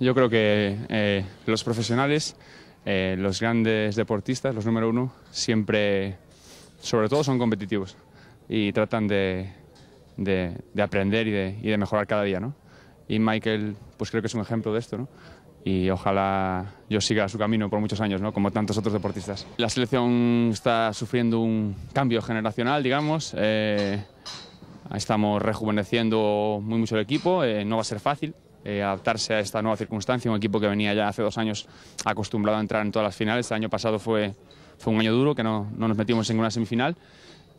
Yo creo que eh, los profesionales, eh, los grandes deportistas, los número uno, siempre, sobre todo, son competitivos y tratan de, aprender y de, mejorar cada día, ¿no? Y Michael, pues creo que es un ejemplo de esto, ¿no? Y ojalá yo siga su camino por muchos años, ¿no? Como tantos otros deportistas. La selección está sufriendo un cambio generacional, digamos. Eh, estamos rejuveneciendo muy mucho el equipo. no va a ser fácil eh, adaptarse a esta nueva circunstancia, un equipo que venía ya hace dos años acostumbrado a entrar en todas las finales, el año pasado fue, fue un año duro, que no, no nos metimos en ninguna semifinal,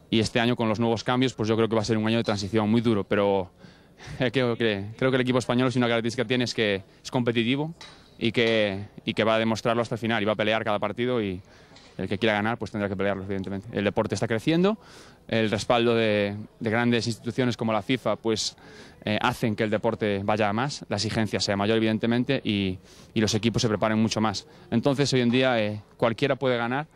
y este año con los nuevos cambios, pues yo creo que va a ser un año de transición muy duro, pero eh, creo que, creo que el equipo español, si una característica tiene, es que es competitivo y que, y que va a demostrarlo hasta el final y va a pelear cada partido y, el que quiera ganar pues tendrá que pelearlo, evidentemente. El deporte está creciendo, el respaldo de, grandes instituciones como la FIFA pues eh, hacen que el deporte vaya más, la exigencia sea mayor, evidentemente, y, los equipos se preparen mucho más. Entonces, hoy en día eh, cualquiera puede ganar.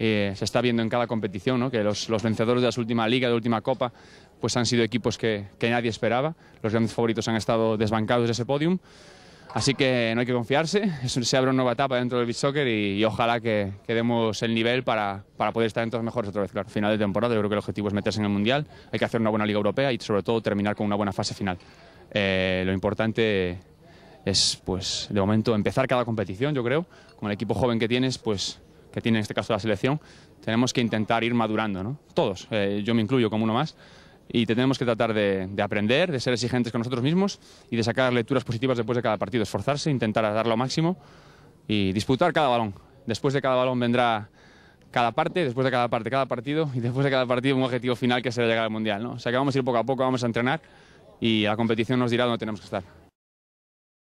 Eh, se está viendo en cada competición, que los, vencedores de las últimas ligas, de la última copa, pues han sido equipos que, nadie esperaba. Los grandes favoritos han estado desbancados de ese podium Así que no hay que confiarse, se abre una nueva etapa dentro del beach soccer y, ojalá que, demos el nivel para, para poder estar entre los mejores otra vez. Claro, final de temporada, yo creo que el objetivo es meterse en el Mundial, hay que hacer una buena Liga Europea y sobre todo terminar con una buena fase final. Eh, lo importante es, pues, de momento empezar cada competición, yo creo, con el equipo joven que tienes, pues, que tiene en este caso la selección, tenemos que intentar ir madurando, ¿no? Todos, eh, yo me incluyo como uno más, y tenemos que tratar de, aprender, de ser exigentes con nosotros mismos y de sacar lecturas positivas después de cada partido, esforzarse, intentar dar lo máximo y disputar cada balón. Después de cada balón vendrá cada parte, después de cada parte, cada partido y después de cada partido un objetivo final que será llegar al Mundial. ¿no? O sea que vamos a ir poco a poco, vamos a entrenar y la competición nos dirá dónde tenemos que estar.